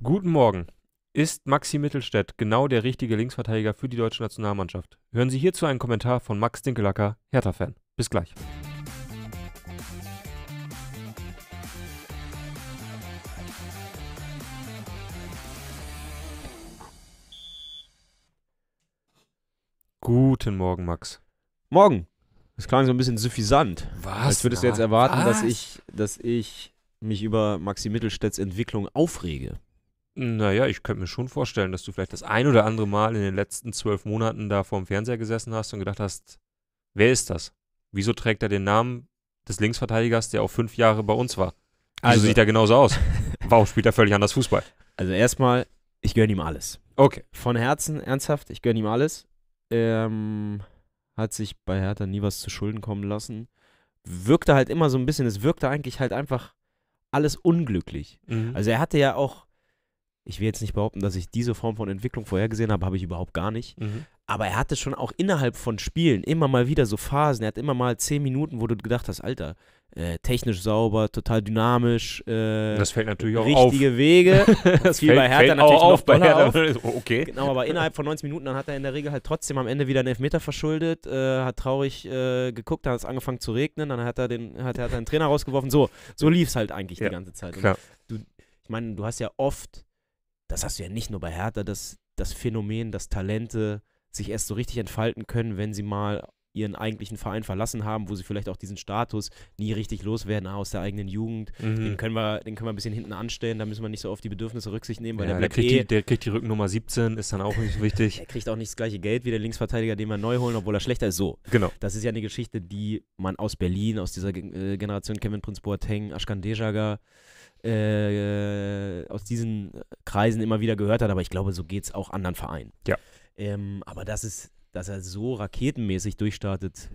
Guten Morgen. Ist Maxi Mittelstädt genau der richtige Linksverteidiger für die deutsche Nationalmannschaft? Hören Sie hierzu einen Kommentar von Max Dinkelacker, Hertha-Fan. Bis gleich. Guten Morgen, Max. Morgen. Das klang so ein bisschen suffisant. Was? Als würdest du jetzt erwarten, dass ich, dass ich mich über Maxi Mittelstädts Entwicklung aufrege. Naja, ich könnte mir schon vorstellen, dass du vielleicht das ein oder andere Mal in den letzten zwölf Monaten da vorm Fernseher gesessen hast und gedacht hast, wer ist das? Wieso trägt er den Namen des Linksverteidigers, der auch fünf Jahre bei uns war? Wieso also sieht er genauso aus? Warum spielt er völlig anders Fußball? Also erstmal, ich gönne ihm alles. Okay. Von Herzen, ernsthaft, ich gönne ihm alles. Ähm, hat sich bei Hertha nie was zu Schulden kommen lassen. Wirkte halt immer so ein bisschen, es wirkte eigentlich halt einfach alles unglücklich. Mhm. Also er hatte ja auch ich will jetzt nicht behaupten, dass ich diese Form von Entwicklung vorhergesehen habe, habe ich überhaupt gar nicht. Mhm. Aber er hatte schon auch innerhalb von Spielen immer mal wieder so Phasen. Er hat immer mal zehn Minuten, wo du gedacht hast, Alter, äh, technisch sauber, total dynamisch. Äh, das fällt natürlich auch richtige auf. Wege. das fiel fällt, bei Hertha fällt natürlich auch auf. Bei Hertha. Auf. Okay. Genau, aber innerhalb von 90 Minuten, dann hat er in der Regel halt trotzdem am Ende wieder einen Elfmeter verschuldet, äh, hat traurig äh, geguckt, dann hat es angefangen zu regnen, dann hat er den, hat, hat er den Trainer rausgeworfen. So, so lief es halt eigentlich ja, die ganze Zeit. Du, ich meine, du hast ja oft das hast du ja nicht nur bei Hertha, das, das Phänomen, dass Talente sich erst so richtig entfalten können, wenn sie mal ihren eigentlichen Verein verlassen haben, wo sie vielleicht auch diesen Status nie richtig loswerden ah, aus der eigenen Jugend. Mhm. Den, können wir, den können wir ein bisschen hinten anstellen, da müssen wir nicht so auf die Bedürfnisse Rücksicht nehmen, weil ja, der, der, kriegt eh, die, der kriegt die Rückennummer 17, ist dann auch nicht wichtig. der kriegt auch nicht das gleiche Geld wie der Linksverteidiger, den wir neu holen, obwohl er schlechter ist. So. Genau. Das ist ja eine Geschichte, die man aus Berlin, aus dieser äh, Generation Kevin Prinz Boateng, Ashkan Dejaga, äh, aus diesen Kreisen immer wieder gehört hat, aber ich glaube, so geht es auch anderen Vereinen. Ja. Ähm, aber das ist, dass er so raketenmäßig durchstartet,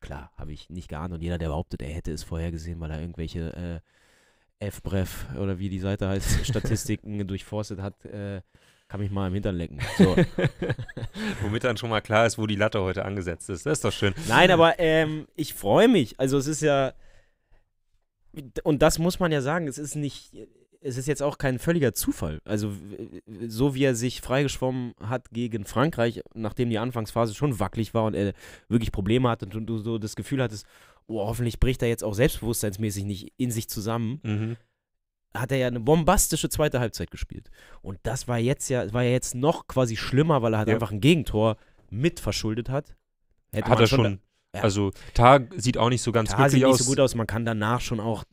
klar, habe ich nicht geahnt. Und jeder, der behauptet, er hätte es vorher gesehen, weil er irgendwelche äh, F-Bref oder wie die Seite heißt, Statistiken durchforstet hat, äh, kann mich mal im Hintern lecken. So. Womit dann schon mal klar ist, wo die Latte heute angesetzt ist. Das ist doch schön. Nein, aber ähm, ich freue mich. Also es ist ja, und das muss man ja sagen, es ist nicht, es ist jetzt auch kein völliger Zufall. Also, so wie er sich freigeschwommen hat gegen Frankreich, nachdem die Anfangsphase schon wackelig war und er wirklich Probleme hatte und du so das Gefühl hattest, oh, hoffentlich bricht er jetzt auch selbstbewusstseinsmäßig nicht in sich zusammen. Mhm. Hat er ja eine bombastische zweite Halbzeit gespielt. Und das war jetzt ja, war ja jetzt noch quasi schlimmer, weil er halt ja. einfach ein Gegentor mit verschuldet hat. Hätte hat er schon, ja. Also Tag sieht auch nicht so ganz Tar glücklich aus. sieht nicht so gut aus. Man kann danach schon auch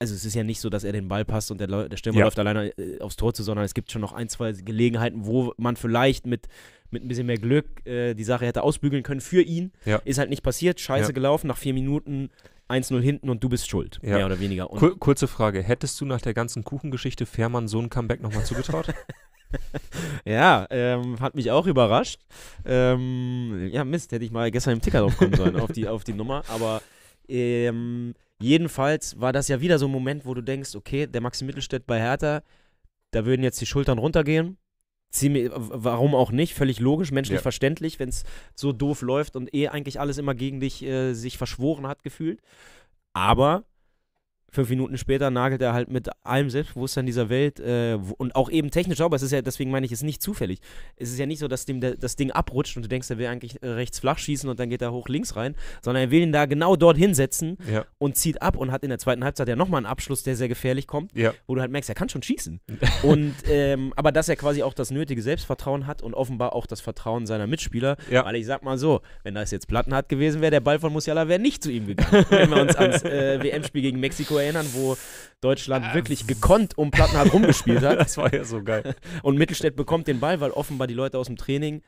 also es ist ja nicht so, dass er den Ball passt und der, der Stürmer ja. läuft alleine äh, aufs Tor zu, sondern es gibt schon noch ein, zwei Gelegenheiten, wo man vielleicht mit, mit ein bisschen mehr Glück äh, die Sache hätte ausbügeln können für ihn. Ja. Ist halt nicht passiert, scheiße ja. gelaufen, nach vier Minuten 1-0 hinten und du bist schuld, mehr oder weniger. Kur kurze Frage, hättest du nach der ganzen Kuchengeschichte Fährmann so ein Comeback nochmal zugetraut? ja, ähm, hat mich auch überrascht. Ähm, ja, Mist, hätte ich mal gestern im Ticker drauf kommen sollen, auf die, auf die Nummer. Aber ähm, jedenfalls war das ja wieder so ein Moment, wo du denkst, okay, der Maxi Mittelstädt bei Hertha, da würden jetzt die Schultern runtergehen. Ziemlich, warum auch nicht? Völlig logisch, menschlich ja. verständlich, wenn es so doof läuft und eh eigentlich alles immer gegen dich äh, sich verschworen hat, gefühlt. Aber fünf Minuten später nagelt er halt mit allem Selbstbewusstsein dieser Welt äh, und auch eben technisch aber es ist ja, deswegen meine ich, es ist nicht zufällig. Es ist ja nicht so, dass dem das Ding abrutscht und du denkst, er will eigentlich äh, rechts flach schießen und dann geht er hoch links rein, sondern er will ihn da genau dort hinsetzen ja. und zieht ab und hat in der zweiten Halbzeit ja nochmal einen Abschluss, der sehr gefährlich kommt, ja. wo du halt merkst, er kann schon schießen. und ähm, aber dass er quasi auch das nötige Selbstvertrauen hat und offenbar auch das Vertrauen seiner Mitspieler, ja. weil ich sag mal so, wenn das jetzt Plattenhardt gewesen wäre, der Ball von Musiala wäre nicht zu ihm gegangen. wenn wir uns ans äh, WM-Spiel gegen Mexiko erinnern, wo Deutschland ähm. wirklich gekonnt um Plattenhardt rumgespielt hat. das war ja so geil. Und Mittelstädt bekommt den Ball, weil offenbar die Leute aus dem Training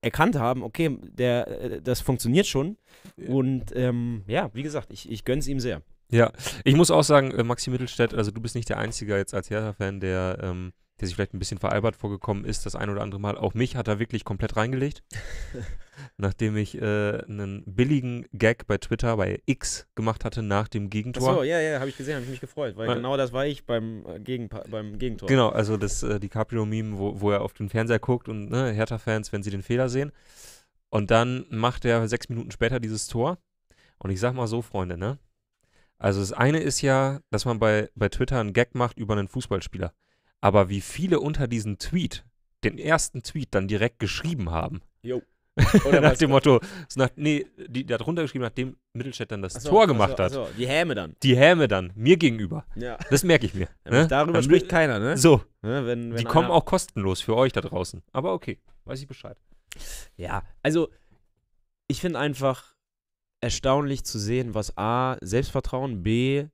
erkannt haben, okay, der, äh, das funktioniert schon. Und ähm, ja, wie gesagt, ich, ich gönne es ihm sehr. Ja, ich muss auch sagen, äh, Maxi Mittelstädt, also du bist nicht der Einzige jetzt als Hertha-Fan, der ähm, der sich vielleicht ein bisschen veralbert vorgekommen ist, das ein oder andere Mal. Auch mich hat er wirklich komplett reingelegt, nachdem ich äh, einen billigen Gag bei Twitter, bei X gemacht hatte nach dem Gegentor. Achso, ja, ja, habe ich gesehen, habe ich mich gefreut, weil Man, genau das war ich beim, äh, Gegenpa beim Gegentor. Genau, also das äh, DiCaprio-Meme, wo, wo er auf den Fernseher guckt und ne, Hertha-Fans, wenn sie den Fehler sehen. Und dann macht er sechs Minuten später dieses Tor. Und ich sag mal so, Freunde, ne? Also das eine ist ja, dass man bei, bei Twitter einen Gag macht über einen Fußballspieler aber wie viele unter diesem Tweet, den ersten Tweet, dann direkt geschrieben haben. Jo. Oder nach dem Motto, so nach, nee, die, die hat runtergeschrieben, nachdem Mittelstädt dann das so, Tor gemacht ach so, so. hat. Die Häme dann. Die Häme dann, mir gegenüber. Ja. Das merke ich mir. Ne? Darüber dann spricht keiner, ne? So. Ne, wenn, wenn die kommen auch kostenlos für euch da draußen. Aber okay, weiß ich Bescheid. Ja, also ich finde einfach erstaunlich zu sehen, was A, Selbstvertrauen, B,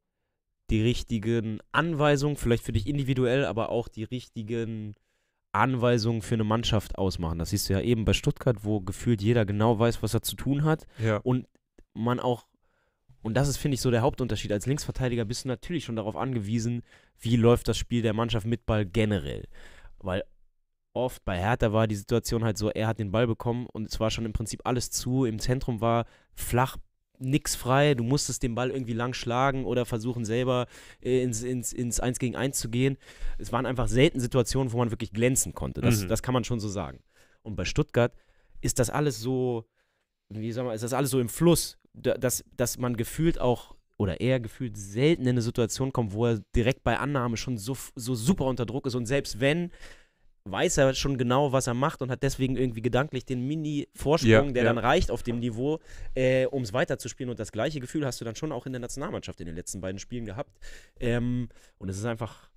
die richtigen Anweisungen, vielleicht für dich individuell, aber auch die richtigen Anweisungen für eine Mannschaft ausmachen. Das siehst du ja eben bei Stuttgart, wo gefühlt jeder genau weiß, was er zu tun hat. Ja. Und man auch, und das ist, finde ich, so der Hauptunterschied. Als Linksverteidiger bist du natürlich schon darauf angewiesen, wie läuft das Spiel der Mannschaft mit Ball generell. Weil oft bei Hertha war die Situation halt so, er hat den Ball bekommen und es war schon im Prinzip alles zu. Im Zentrum war flach nichts frei, du musstest den Ball irgendwie lang schlagen oder versuchen selber äh, ins, ins, ins 1 gegen 1 zu gehen. Es waren einfach selten Situationen, wo man wirklich glänzen konnte. Das, mhm. das kann man schon so sagen. Und bei Stuttgart ist das alles so, wie sagen wir, ist das alles so im Fluss, dass, dass man gefühlt auch oder eher gefühlt selten in eine Situation kommt, wo er direkt bei Annahme schon so, so super unter Druck ist und selbst wenn weiß er schon genau, was er macht und hat deswegen irgendwie gedanklich den Mini-Vorsprung, ja, der ja. dann reicht auf dem Niveau, äh, um es weiterzuspielen. Und das gleiche Gefühl hast du dann schon auch in der Nationalmannschaft in den letzten beiden Spielen gehabt. Ähm, und es ist einfach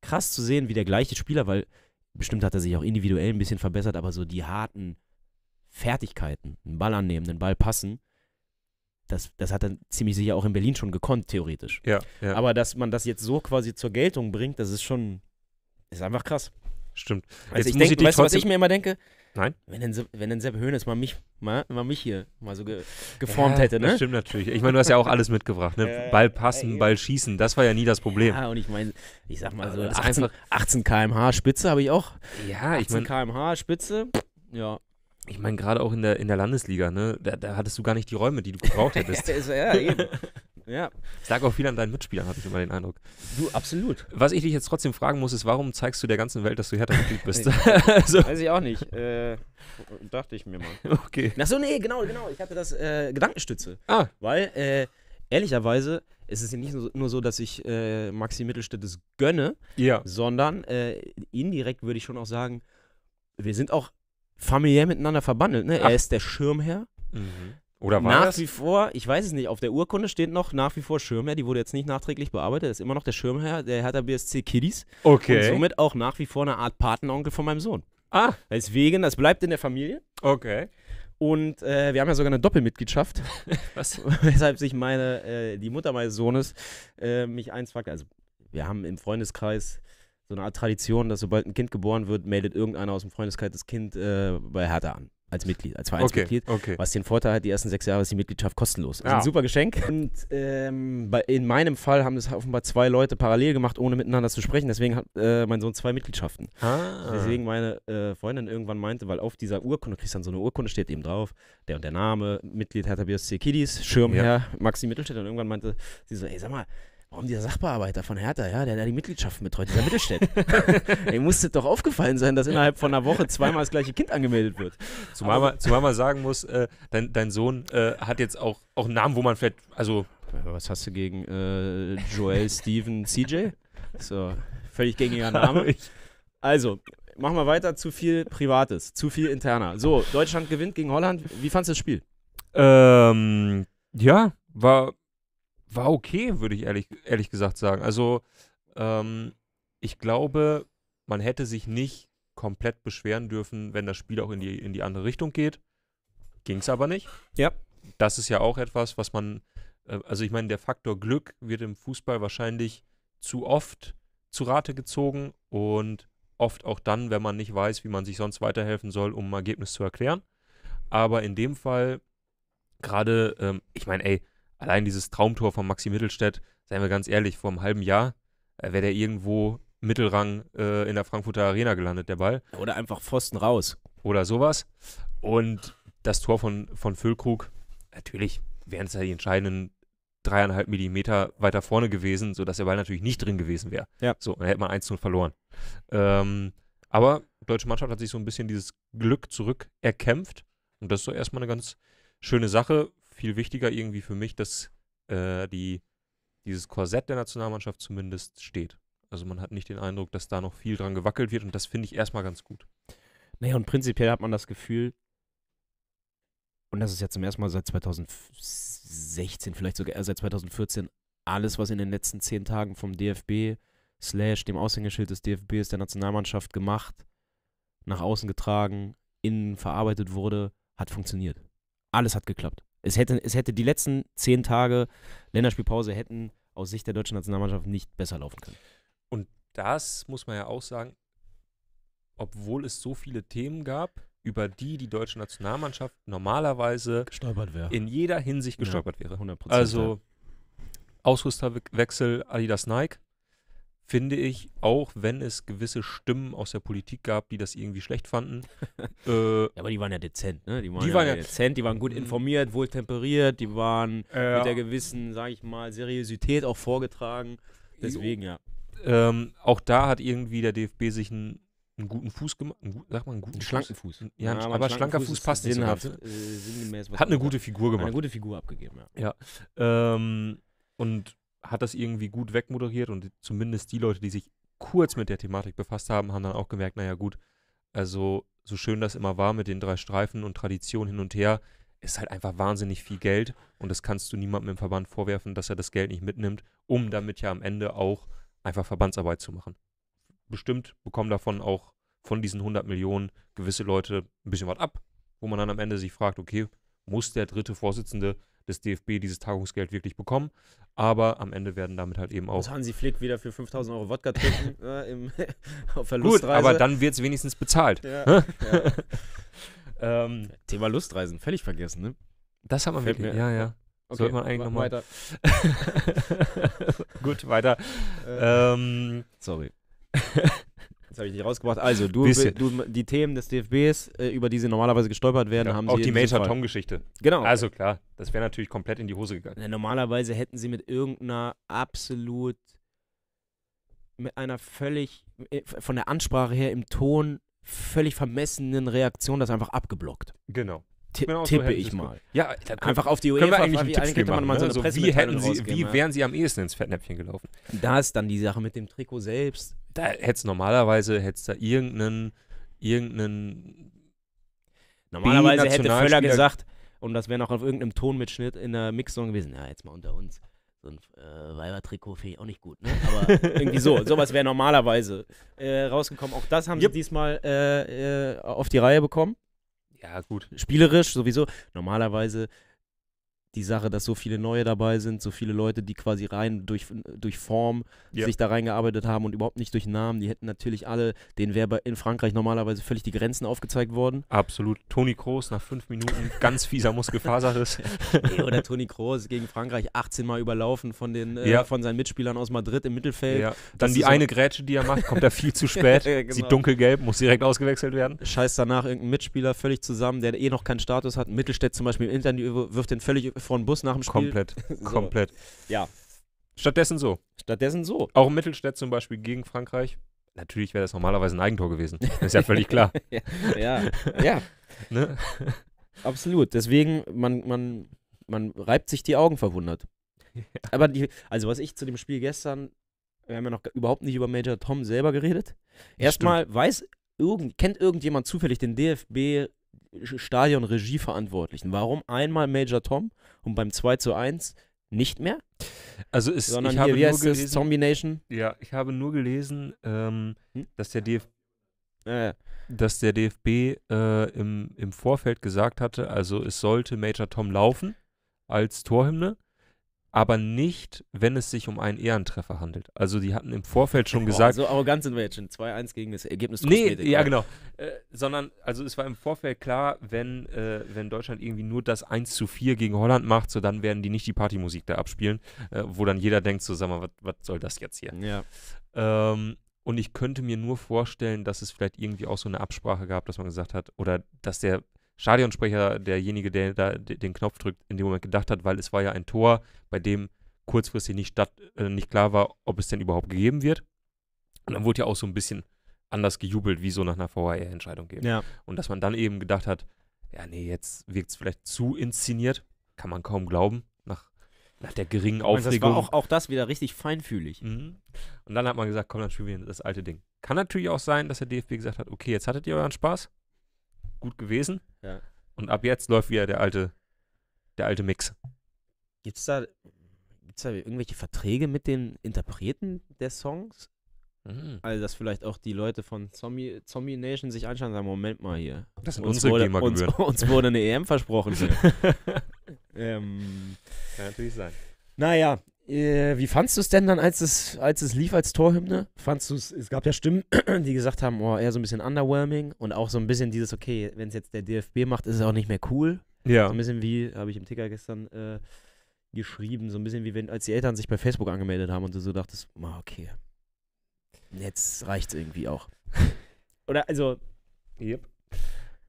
krass zu sehen, wie der gleiche Spieler, weil bestimmt hat er sich auch individuell ein bisschen verbessert, aber so die harten Fertigkeiten, einen Ball annehmen, den Ball passen, das, das hat er ziemlich sicher auch in Berlin schon gekonnt, theoretisch. Ja, ja. Aber dass man das jetzt so quasi zur Geltung bringt, das ist schon, ist einfach krass stimmt. Also Jetzt ich muss weißt du, was ich mir immer denke? Nein. Wenn denn, wenn denn Sepp Höhnes mal mich, mal, mal mich hier mal so ge geformt ja, hätte, ne? Das stimmt natürlich. Ich meine, du hast ja auch alles mitgebracht, ne? Ball passen, Ball schießen, das war ja nie das Problem. Ja, und ich meine, ich sag mal so, 18, 18 km/h Spitze habe ich auch. Ja, ich meine. 18 km/h Spitze, ja. Ich meine, gerade auch in der, in der Landesliga, ne? Da, da, hattest du gar nicht die Räume, die du gebraucht hättest. ja, eben. Ja. Es lag auch viel an deinen Mitspielern, habe ich immer den Eindruck. Du, absolut. Was ich dich jetzt trotzdem fragen muss, ist, warum zeigst du der ganzen Welt, dass du härter Mitglied bist? so. Weiß ich auch nicht. Äh, dachte ich mir mal. Okay. Ach nee, genau, genau. Ich hatte das äh, Gedankenstütze. Ah. Weil, äh, ehrlicherweise, ist ja nicht nur so, dass ich äh, Maxi es gönne, ja. sondern äh, indirekt würde ich schon auch sagen, wir sind auch familiär miteinander verbandelt. Ne? Er ist der Schirmherr. Mhm. Oder war nach das? wie vor, ich weiß es nicht, auf der Urkunde steht noch nach wie vor Schirmherr, die wurde jetzt nicht nachträglich bearbeitet, ist immer noch der Schirmherr der Hertha BSC Kiddies. Okay. Und somit auch nach wie vor eine Art Patenonkel von meinem Sohn. Ah. Deswegen, das bleibt in der Familie. Okay. Und äh, wir haben ja sogar eine Doppelmitgliedschaft. Was? Weshalb sich meine, äh, die Mutter meines Sohnes äh, mich eins fragt. Also, wir haben im Freundeskreis so eine Art Tradition, dass sobald ein Kind geboren wird, meldet irgendeiner aus dem Freundeskreis das Kind äh, bei Hertha an als Mitglied, als Vereinsmitglied. Okay, okay. Was den Vorteil hat, die ersten sechs Jahre ist die Mitgliedschaft kostenlos. Das ja. ein super Geschenk. Und ähm, bei, in meinem Fall haben es offenbar zwei Leute parallel gemacht, ohne miteinander zu sprechen. Deswegen hat äh, mein Sohn zwei Mitgliedschaften. Ah. Deswegen meine äh, Freundin irgendwann meinte, weil auf dieser Urkunde, kriegst dann so eine Urkunde, steht eben drauf, der und der Name, Mitglied Hertha BSC Kiddies, Schirmherr ja. Maxi Mittelstädt. Und irgendwann meinte sie so, ey, sag mal, Warum dieser Sachbearbeiter von Hertha, ja, der da die Mitgliedschaften betreut, dieser Mittelstädt. Ey, muss doch aufgefallen sein, dass innerhalb von einer Woche zweimal das gleiche Kind angemeldet wird. Zumal, man, zumal man sagen muss, äh, dein, dein, Sohn äh, hat jetzt auch, auch einen Namen, wo man vielleicht, also. Was hast du gegen äh, Joel Steven CJ? So, völlig gängiger Name. Also, machen wir weiter. Zu viel Privates, zu viel interner. So, Deutschland gewinnt gegen Holland. Wie fandest du das Spiel? Ähm, ja, war war okay, würde ich ehrlich, ehrlich gesagt sagen. Also, ähm, ich glaube, man hätte sich nicht komplett beschweren dürfen, wenn das Spiel auch in die, in die andere Richtung geht. Ging es aber nicht. Ja. Das ist ja auch etwas, was man, äh, also ich meine, der Faktor Glück wird im Fußball wahrscheinlich zu oft zu Rate gezogen und oft auch dann, wenn man nicht weiß, wie man sich sonst weiterhelfen soll, um ein Ergebnis zu erklären. Aber in dem Fall, gerade, ähm, ich meine, ey, Allein dieses Traumtor von Maxi Mittelstädt, seien wir ganz ehrlich, vor einem halben Jahr äh, wäre der irgendwo Mittelrang äh, in der Frankfurter Arena gelandet, der Ball. Oder einfach Pfosten raus. Oder sowas. Und das Tor von, von Füllkrug, natürlich wären es ja die entscheidenden dreieinhalb Millimeter weiter vorne gewesen, sodass der Ball natürlich nicht drin gewesen wäre. Ja. So, dann hätte man 1-0 verloren. Ähm, aber die deutsche Mannschaft hat sich so ein bisschen dieses Glück zurück erkämpft. Und das ist so erstmal eine ganz schöne Sache viel wichtiger irgendwie für mich, dass äh, die, dieses Korsett der Nationalmannschaft zumindest steht. Also man hat nicht den Eindruck, dass da noch viel dran gewackelt wird und das finde ich erstmal ganz gut. Naja, und prinzipiell hat man das Gefühl, und das ist ja zum ersten Mal seit 2016, vielleicht sogar äh, seit 2014, alles, was in den letzten zehn Tagen vom DFB slash dem Aushängeschild des DFBs der Nationalmannschaft gemacht, nach außen getragen, innen verarbeitet wurde, hat funktioniert. Alles hat geklappt. Es hätte, es hätte die letzten zehn Tage Länderspielpause hätten aus Sicht der deutschen Nationalmannschaft nicht besser laufen können. Und das muss man ja auch sagen, obwohl es so viele Themen gab, über die die deutsche Nationalmannschaft normalerweise gestolpert wäre. in jeder Hinsicht gestolpert also ja, wäre. 100%. Also Ausrüsterwechsel Adidas Nike, finde ich, auch wenn es gewisse Stimmen aus der Politik gab, die das irgendwie schlecht fanden. äh, ja, aber die waren ja dezent, ne? Die waren, die ja, waren ja dezent, die waren gut mhm. informiert, wohl temperiert, die waren äh, mit der gewissen, sag ich mal, Seriosität auch vorgetragen. Deswegen, ja. Ähm, auch da hat irgendwie der DFB sich einen, einen guten Fuß gemacht. Einen, sag mal, einen guten einen schlanken Fuß. Fuß. Ja, ja aber, aber schlanker Fuß, Fuß passt nicht. Sinnhaft, äh, sinngemäß, hat eine gute Figur gemacht. Hat Eine gute Figur abgegeben, ja. ja. Ähm, und hat das irgendwie gut wegmoderiert und zumindest die Leute, die sich kurz mit der Thematik befasst haben, haben dann auch gemerkt, naja gut, also so schön das immer war mit den drei Streifen und Tradition hin und her, ist halt einfach wahnsinnig viel Geld und das kannst du niemandem im Verband vorwerfen, dass er das Geld nicht mitnimmt, um damit ja am Ende auch einfach Verbandsarbeit zu machen. Bestimmt bekommen davon auch von diesen 100 Millionen gewisse Leute ein bisschen was ab, wo man dann am Ende sich fragt, okay, muss der dritte Vorsitzende des DFB dieses Tagungsgeld wirklich bekommen. Aber am Ende werden damit halt eben auch. Das haben sie Flick wieder für 5000 Euro Wodka trinken äh, im, auf Verlustreise. Gut, aber dann wird es wenigstens bezahlt. Ja, ja. Ähm, Thema Lustreisen, völlig vergessen, ne? Das hat man Fällt wirklich. Mir. Ja, ja. Okay, Sollte man eigentlich nochmal. Weiter. Gut, weiter. Äh, ähm, sorry. Das habe ich nicht rausgebracht. Also, du, du, die Themen des DFBs, äh, über die sie normalerweise gestolpert werden, ja, haben auch sie. Auch die Major Tom-Geschichte. Genau. Also klar, das wäre natürlich komplett in die Hose gegangen. Ja, normalerweise hätten sie mit irgendeiner absolut, mit einer völlig, äh, von der Ansprache her im Ton, völlig vermessenen Reaktion das einfach abgeblockt. Genau. T genau tippe so ich mal. Ja, können, einfach auf die UEFA. Können wir eigentlich einen Tipp machen, mal so also wie, hätten sie, wie wären sie am ehesten ins Fettnäpfchen gelaufen? Da ist dann die Sache mit dem Trikot selbst da hätte es normalerweise, hätte da irgendeinen, irgendeinen. Normalerweise hätte Völler gesagt, und das wäre noch auf irgendeinem Tonmitschnitt in der Mixsong gewesen. Ja, jetzt mal unter uns. So ein äh, Weiber-Trikot finde ich auch nicht gut, ne? Aber irgendwie so. Sowas wäre normalerweise äh, rausgekommen. Auch das haben yep. sie diesmal äh, äh, auf die Reihe bekommen. Ja, gut. Spielerisch sowieso. Normalerweise die Sache, dass so viele neue dabei sind, so viele Leute, die quasi rein durch, durch Form ja. sich da reingearbeitet haben und überhaupt nicht durch Namen, die hätten natürlich alle, denen wäre in Frankreich normalerweise völlig die Grenzen aufgezeigt worden. Absolut. Toni Kroos nach fünf Minuten, ganz fieser Muskelfaserriss. ist. oder Toni Kroos gegen Frankreich 18 Mal überlaufen von, den, äh, von seinen Mitspielern aus Madrid im Mittelfeld. Dann die eine Grätsche, die er macht, kommt er viel zu spät, genau. sieht dunkelgelb, muss direkt ausgewechselt werden. Scheiß danach irgendein Mitspieler völlig zusammen, der eh noch keinen Status hat. Mittelstädt zum Beispiel im Internet wirft den völlig vor den Bus nach dem Spiel. Komplett, so. komplett. Ja. Stattdessen so. Stattdessen so. Auch Mittelstädt zum Beispiel gegen Frankreich. Natürlich wäre das normalerweise ein Eigentor gewesen. Das ist ja völlig klar. ja, ja. ne? Absolut. Deswegen, man, man, man reibt sich die Augen verwundert. Ja. Aber die, also was ich zu dem Spiel gestern, wir haben ja noch überhaupt nicht über Major Tom selber geredet. Erstmal weiß irgend, kennt irgendjemand zufällig den DFB Stadionregieverantwortlichen. Warum einmal Major Tom und beim 2 zu 1 nicht mehr? Also ist, Sondern ich habe nur gelesen, Nation. Ja, ich habe nur gelesen, ähm, hm? dass der DFB äh. dass der DFB äh, im, im Vorfeld gesagt hatte, also es sollte Major Tom laufen als Torhymne aber nicht, wenn es sich um einen Ehrentreffer handelt. Also die hatten im Vorfeld schon gesagt. Boah, so arrogant sind wir jetzt schon. 2-1 gegen das Ergebnis. Nee, ja, genau. Äh, sondern, also es war im Vorfeld klar, wenn, äh, wenn Deutschland irgendwie nur das 1 zu 4 gegen Holland macht, so dann werden die nicht die Partymusik da abspielen, äh, wo dann jeder denkt, so sag mal, was soll das jetzt hier? Ja. Ähm, und ich könnte mir nur vorstellen, dass es vielleicht irgendwie auch so eine Absprache gab, dass man gesagt hat, oder dass der Stadionsprecher derjenige, der da den Knopf drückt, in dem Moment gedacht hat, weil es war ja ein Tor, bei dem kurzfristig nicht, statt, äh, nicht klar war, ob es denn überhaupt gegeben wird. Und dann wurde ja auch so ein bisschen anders gejubelt, wie so nach einer VHR-Entscheidung geben. Ja. Und dass man dann eben gedacht hat, ja, nee, jetzt wirkt es vielleicht zu inszeniert, kann man kaum glauben, nach, nach der geringen Aufregung. Das war auch, auch das wieder richtig feinfühlig. Mhm. Und dann hat man gesagt, komm, dann spielen wir das alte Ding. Kann natürlich auch sein, dass der DFB gesagt hat, okay, jetzt hattet ihr euren Spaß, gut gewesen. Ja. Und ab jetzt läuft wieder der alte, der alte Mix. Gibt's da, gibt's da irgendwelche Verträge mit den Interpreten der Songs? Mhm. Also, dass vielleicht auch die Leute von Zombie, Zombie Nation sich anschauen und sagen: Moment mal hier. Das sind uns unsere wurde, uns, uns wurde eine EM versprochen. ähm, Kann natürlich sein. Naja, äh, wie fandst du es denn dann, als es, als es lief als Torhymne? Fandst du es, es gab ja Stimmen, die gesagt haben, oh, eher so ein bisschen underwhelming und auch so ein bisschen dieses, okay, wenn es jetzt der DFB macht, ist es auch nicht mehr cool. Ja. So ein bisschen wie, habe ich im Ticker gestern äh, geschrieben, so ein bisschen wie wenn, als die Eltern sich bei Facebook angemeldet haben und du so dachtest, oh, okay, jetzt reicht es irgendwie auch. Oder also. Yep.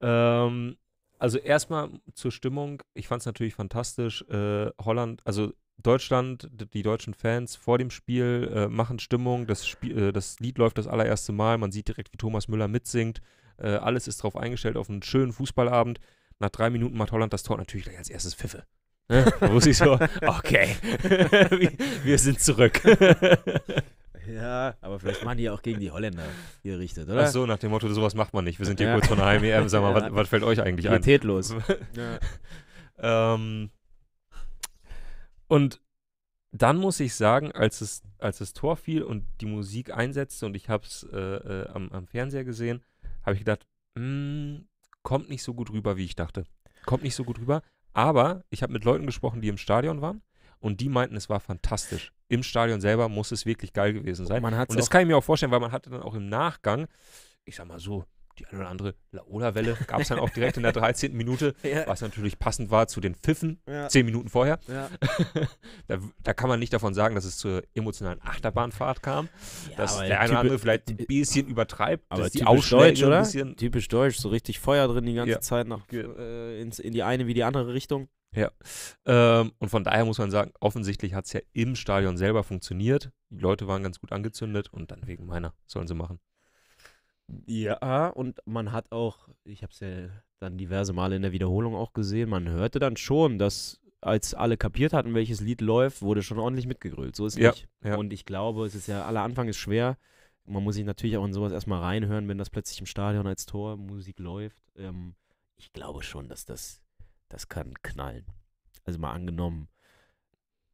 Ähm, also erstmal zur Stimmung. Ich fand es natürlich fantastisch. Äh, Holland, also Deutschland, die deutschen Fans vor dem Spiel äh, machen Stimmung. Das, Spiel, äh, das Lied läuft das allererste Mal. Man sieht direkt, wie Thomas Müller mitsingt. Äh, alles ist darauf eingestellt auf einen schönen Fußballabend. Nach drei Minuten macht Holland das Tor natürlich gleich als erstes Pfiffe. Ne? Da muss ich so, okay, wir, sind zurück. Ja, aber vielleicht machen die auch gegen die Holländer gerichtet, oder? Ach so, nach dem Motto, sowas macht man nicht. Wir sind hier ja. kurz von der Heim-EM. Sag mal, ja. was, was, fällt euch eigentlich ein? Pietätlos. ja. ähm, und dann muss ich sagen, als es, als das Tor fiel und die Musik einsetzte und ich habe es äh, äh, am, am, Fernseher gesehen, habe ich gedacht, hm, kommt nicht so gut rüber, wie ich dachte. Kommt nicht so gut rüber. Aber ich habe mit Leuten gesprochen, die im Stadion waren und die meinten, es war fantastisch. Im Stadion selber muss es wirklich geil gewesen oh, sein. und das kann ich mir auch vorstellen, weil man hatte dann auch im Nachgang, ich sag mal so, die eine oder andere Laola-Welle gab es dann auch direkt in der 13. Minute, ja. was natürlich passend war zu den Pfiffen, ja. zehn Minuten vorher. Ja. da, da, kann man nicht davon sagen, dass es zur emotionalen Achterbahnfahrt kam, dass der eine oder andere vielleicht ein äh, bisschen übertreibt, aber dass die Ausschläge oder? ein bisschen... Typisch deutsch, so richtig Feuer drin die ganze Zeit, nach, äh, ins, in die eine wie die andere Richtung. Ja, ähm, und von daher muss man sagen, offensichtlich hat es ja im Stadion selber funktioniert. Die Leute waren ganz gut angezündet und dann wegen meiner sollen sie machen. Ja, und man hat auch, ich habe es ja dann diverse Male in der Wiederholung auch gesehen, man hörte dann schon, dass als alle kapiert hatten, welches Lied läuft, wurde schon ordentlich mitgegrölt. So ist ja, nicht. Ja. Und ich glaube, es ist ja, aller Anfang ist schwer. Man muss sich natürlich auch in sowas erstmal reinhören, wenn das plötzlich im Stadion als Tor Musik läuft. Ähm, ich glaube schon, dass das, das kann knallen. Also mal angenommen,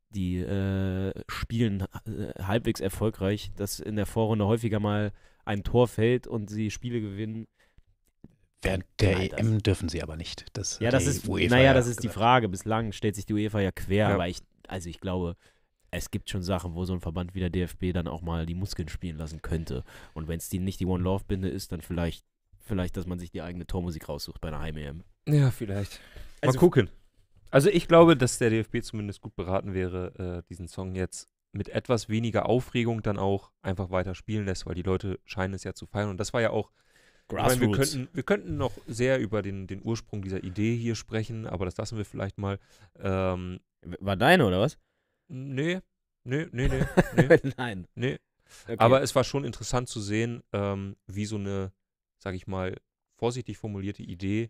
die äh, spielen äh, halbwegs erfolgreich, dass in der Vorrunde häufiger mal ein Tor fällt und sie Spiele gewinnen. Während der EM das. E dürfen sie aber nicht. Das ja, das ist, UEFA naja, das ist die Frage. Bislang stellt sich die UEFA ja quer, ja. aber ich, also ich glaube, es gibt schon Sachen, wo so ein Verband wie der DFB dann auch mal die Muskeln spielen lassen könnte. Und wenn es die nicht die One Love Binde ist, dann vielleicht, vielleicht, dass man sich die eigene Tormusik raussucht bei einer Heim EM. Ja, vielleicht. Also, mal gucken. Also ich glaube, dass der DFB zumindest gut beraten wäre, äh, diesen Song jetzt mit etwas weniger Aufregung dann auch einfach weiter spielen lässt, weil die Leute scheinen es ja zu feiern. Und das war ja auch. Ich meine, wir, könnten, wir könnten noch sehr über den, den Ursprung dieser Idee hier sprechen, aber das lassen wir vielleicht mal. Ähm, war deine oder was? Nee, nee, nee, nee. nee. Nein. Nee. Okay. Aber es war schon interessant zu sehen, ähm, wie so eine, sag ich mal, vorsichtig formulierte Idee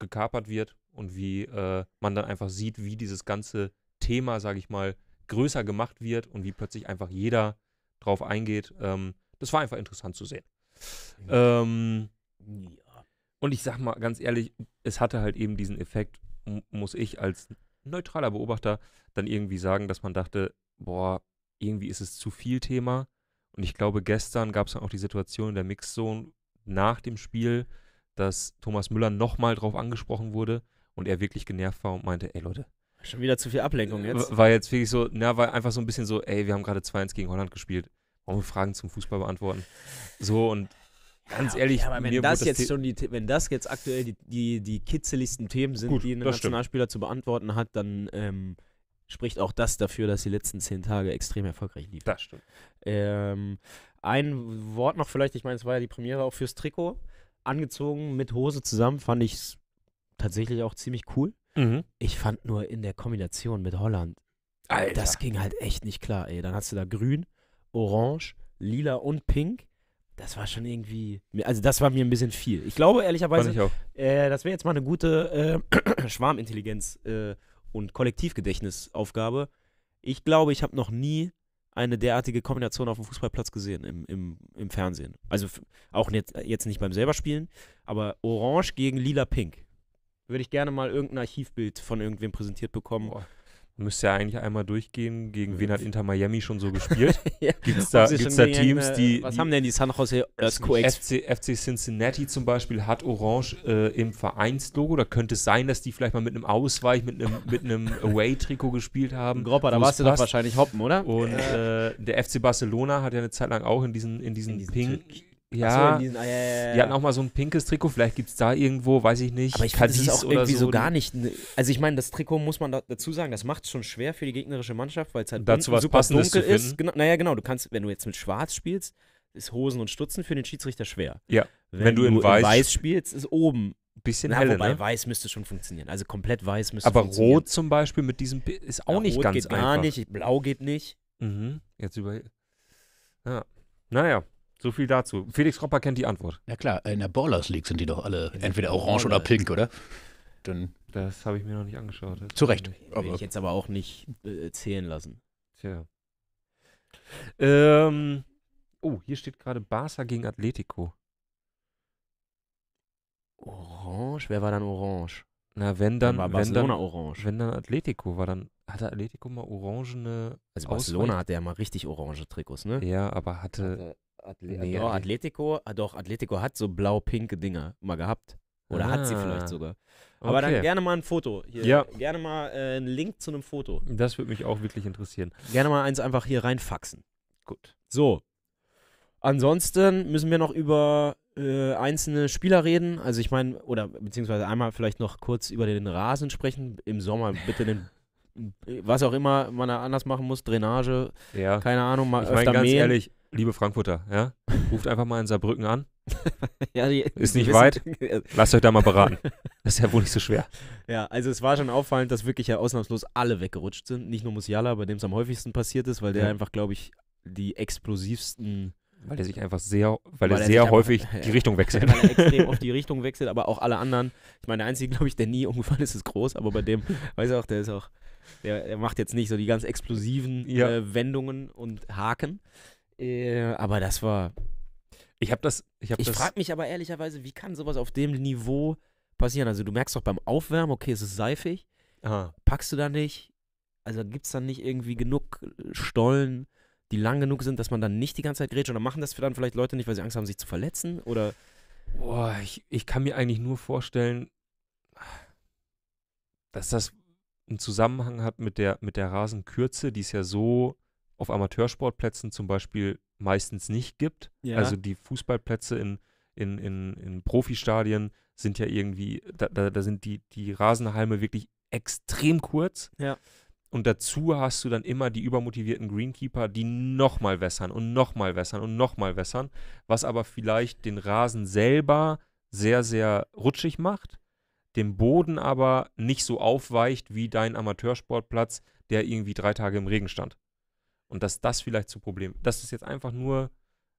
gekapert wird und wie äh, man dann einfach sieht, wie dieses ganze Thema, sag ich mal, größer gemacht wird und wie plötzlich einfach jeder drauf eingeht. Ähm, das war einfach interessant zu sehen. Ähm, ja. Und ich sag mal ganz ehrlich, es hatte halt eben diesen Effekt, muss ich als neutraler Beobachter dann irgendwie sagen, dass man dachte, boah, irgendwie ist es zu viel Thema. Und ich glaube, gestern gab es dann auch die Situation in der Mixzone nach dem Spiel, dass Thomas Müller nochmal drauf angesprochen wurde und er wirklich genervt war und meinte, ey Leute, Schon wieder zu viel Ablenkung jetzt. War jetzt wirklich so, na, war einfach so ein bisschen so, ey, wir haben gerade 2-1 gegen Holland gespielt. Wollen wir Fragen zum Fußball beantworten? So und ganz ja, ehrlich, aber wenn das, das jetzt schon die, wenn das jetzt aktuell die, die, die kitzeligsten Themen sind, Gut, die ein Nationalspieler stimmt. zu beantworten hat, dann ähm, spricht auch das dafür, dass die letzten zehn Tage extrem erfolgreich liefen. Das stimmt. Ähm, ein Wort noch vielleicht, ich meine, es war ja die Premiere auch fürs Trikot. Angezogen mit Hose zusammen fand ich es tatsächlich auch ziemlich cool. Mhm. Ich fand nur in der Kombination mit Holland, Alter. das ging halt echt nicht klar, ey. Dann hast du da grün, orange, lila und pink. Das war schon irgendwie, also das war mir ein bisschen viel. Ich glaube ehrlicherweise, ich äh, das wäre jetzt mal eine gute äh, Schwarmintelligenz äh, und Kollektivgedächtnisaufgabe. Ich glaube, ich habe noch nie eine derartige Kombination auf dem Fußballplatz gesehen im, im, im Fernsehen. Also auch jetzt, jetzt nicht beim selber spielen, aber Orange gegen Lila Pink. Würde ich gerne mal irgendein Archivbild von irgendwem präsentiert bekommen. Boah. Müsste ja eigentlich einmal durchgehen, gegen wen hat Inter Miami schon so gespielt. ja. Gibt es da, gibt's da Teams, äh, die. Was die, haben denn die San Jose Earthquakes? FC, FC Cincinnati zum Beispiel hat Orange äh, im Vereinslogo. Da könnte es sein, dass die vielleicht mal mit einem Ausweich, mit einem, mit einem Away-Trikot gespielt haben. Gropper, da warst du doch wahrscheinlich hoppen, oder? Und äh, der FC Barcelona hat ja eine Zeit lang auch in diesen, in diesen, in diesen Pink. T ja, so, diesen, ah, ja, ja, ja, die hatten auch mal so ein pinkes Trikot, vielleicht gibt es da irgendwo, weiß ich nicht. Aber ich finde, das ist auch irgendwie so, gar nicht. Ne, also, ich meine, das Trikot muss man dazu sagen, das macht es schon schwer für die gegnerische Mannschaft, weil es halt dazu was super Passendes dunkel ist. Genau, naja, genau, du kannst, wenn du jetzt mit Schwarz spielst, ist Hosen und Stutzen für den Schiedsrichter schwer. Ja. Wenn, wenn du, in, du weiß, in weiß spielst, ist oben bisschen Na, helle, wobei ne? weiß müsste schon funktionieren. Also komplett weiß müsste Aber funktionieren. Aber rot zum Beispiel mit diesem ist auch ja, nicht rot ganz geht einfach. gar nicht, blau geht nicht. Mhm. Jetzt über. Ja. Naja. So viel dazu. Felix Kropper kennt die Antwort. Ja klar, in der Ballers League sind die doch alle entweder orange oder pink, oder? Dann das habe ich mir noch nicht angeschaut. Zu Recht. Will ich jetzt aber auch nicht äh, zählen lassen. Tja. Ähm, oh, hier steht gerade Barca gegen Atletico. Orange? Wer war dann orange? Na, wenn dann, dann wenn dann, orange. Wenn dann Atletico war, dann hatte Atletico mal orangene. Also Barcelona Ausweich. hatte ja mal richtig orange Trikots, ne? Ja, aber hatte Atle nee, Atle Atletico, ah, doch, Atletico hat so blau-pinke Dinger mal gehabt. Oder ah. hat sie vielleicht ah, sogar. Aber okay. dann gerne mal ein Foto. Hier, ja. Gerne mal äh, einen Link zu einem Foto. Das würde mich auch wirklich interessieren. Gerne mal eins einfach hier reinfaxen. Gut. So. Ansonsten müssen wir noch über äh, einzelne Spieler reden. Also ich meine, oder beziehungsweise einmal vielleicht noch kurz über den Rasen sprechen. Im Sommer bitte den was auch immer man da anders machen muss, Drainage, ja. keine Ahnung, mal ich öfter ganz mähen. ehrlich, liebe Frankfurter, ja, ruft einfach mal in Saarbrücken an. ja, die, ist nicht weit. Lasst euch da mal beraten. Das ist ja wohl nicht so schwer. Ja, also es war schon auffallend, dass wirklich ja ausnahmslos alle weggerutscht sind. Nicht nur Musiala, bei dem es am häufigsten passiert ist, weil der ja. einfach, glaube ich, die explosivsten weil er sich einfach sehr, weil, weil er sehr häufig einfach, die Richtung wechselt. Weil er extrem oft die Richtung wechselt, aber auch alle anderen. Ich meine, der Einzige, glaube ich, der nie umgefallen ist, ist groß, aber bei dem, weiß du auch, der ist auch, der, der, macht jetzt nicht so die ganz explosiven äh, ja. äh, Wendungen und Haken. Äh, aber das war. Ich habe das. Ich, ich frage mich aber ehrlicherweise, wie kann sowas auf dem Niveau passieren? Also, du merkst doch beim Aufwärmen, okay, es ist seifig. Aha. Packst du da nicht? Also, gibt es da nicht irgendwie genug Stollen? die lang genug sind, dass man dann nicht die ganze Zeit grätscht? Oder machen das dann vielleicht Leute nicht, weil sie Angst haben, sich zu verletzen? Oder? Boah, ich, ich kann mir eigentlich nur vorstellen, dass das einen Zusammenhang hat mit der, mit der Rasenkürze, die es ja so auf Amateursportplätzen zum Beispiel meistens nicht gibt. Ja. Also die Fußballplätze in, in, in, in Profistadien sind ja irgendwie, da, da, da sind die, die Rasenhalme wirklich extrem kurz. Ja. Und dazu hast du dann immer die übermotivierten Greenkeeper, die nochmal wässern und nochmal wässern und nochmal wässern, was aber vielleicht den Rasen selber sehr, sehr rutschig macht, den Boden aber nicht so aufweicht wie dein Amateursportplatz, der irgendwie drei Tage im Regen stand. Und dass das vielleicht zu Problemen. Das ist jetzt einfach nur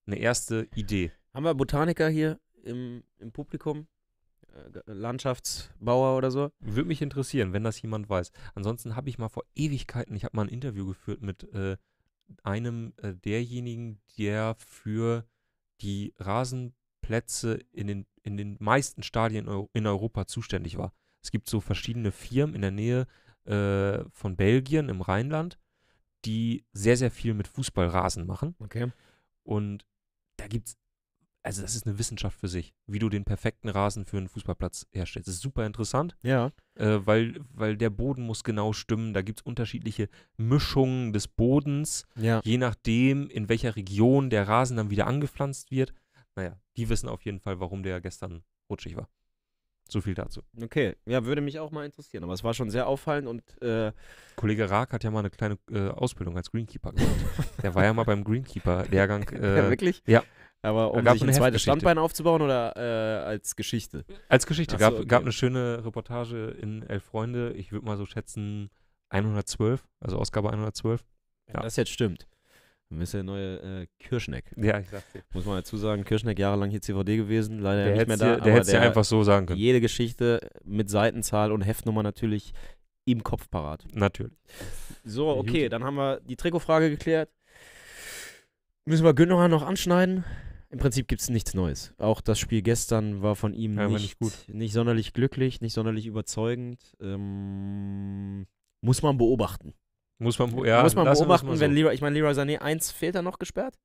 eine erste Idee. Haben wir Botaniker hier im, im Publikum? Äh, Landschaftsbauer oder so. Würde mich interessieren, wenn das jemand weiß. Ansonsten habe ich mal vor Ewigkeiten, ich habe mal ein Interview geführt mit äh, einem äh, derjenigen, der für die Rasenplätze in den, in den meisten Stadien Euro in Europa zuständig war. Es gibt so verschiedene Firmen in der Nähe äh, von Belgien im Rheinland, die sehr, sehr viel mit Fußballrasen machen. Okay. Und da gibt es also das ist eine Wissenschaft für sich, wie du den perfekten Rasen für einen Fußballplatz herstellst. Das ist super interessant. Ja. Äh, weil, weil der Boden muss genau stimmen. Da gibt es unterschiedliche Mischungen des Bodens, ja. je nachdem, in welcher Region der Rasen dann wieder angepflanzt wird. Naja, die wissen auf jeden Fall, warum der gestern rutschig war. So viel dazu. Okay, ja, würde mich auch mal interessieren. Aber es war schon sehr auffallend und. Äh Kollege Raak hat ja mal eine kleine äh, Ausbildung als Greenkeeper gemacht. der war ja mal beim Greenkeeper-Lehrgang. Äh, ja, wirklich? Ja, aber um sich ein zweites Standbein aufzubauen oder äh, als Geschichte? Als Geschichte. So, gab, okay. gab eine schöne Reportage in Elf Freunde. Ich würde mal so schätzen 112, also Ausgabe 112. Ja. das jetzt stimmt. Dann ist der neue äh, Kirschneck. Ja, ich sag's dir. Muss man dazu sagen, Kirschneck jahrelang hier CVD gewesen, leider der nicht mehr da. Hier, der hätte ja einfach so sagen können. Jede Geschichte mit Seitenzahl und Heftnummer natürlich im Kopf parat. Natürlich. So, okay, dann haben wir die Trikotfrage geklärt. Müssen wir Gündogan noch anschneiden? Im Prinzip gibt es nichts Neues. Auch das Spiel gestern war von ihm ja, nicht, nicht, nicht, sonderlich glücklich, nicht sonderlich überzeugend. Ähm, muss man beobachten. Muss man, ja, muss man beobachten, muss man so. wenn Leroy, ich meine, Leroy Sané eins fehlt da noch gesperrt.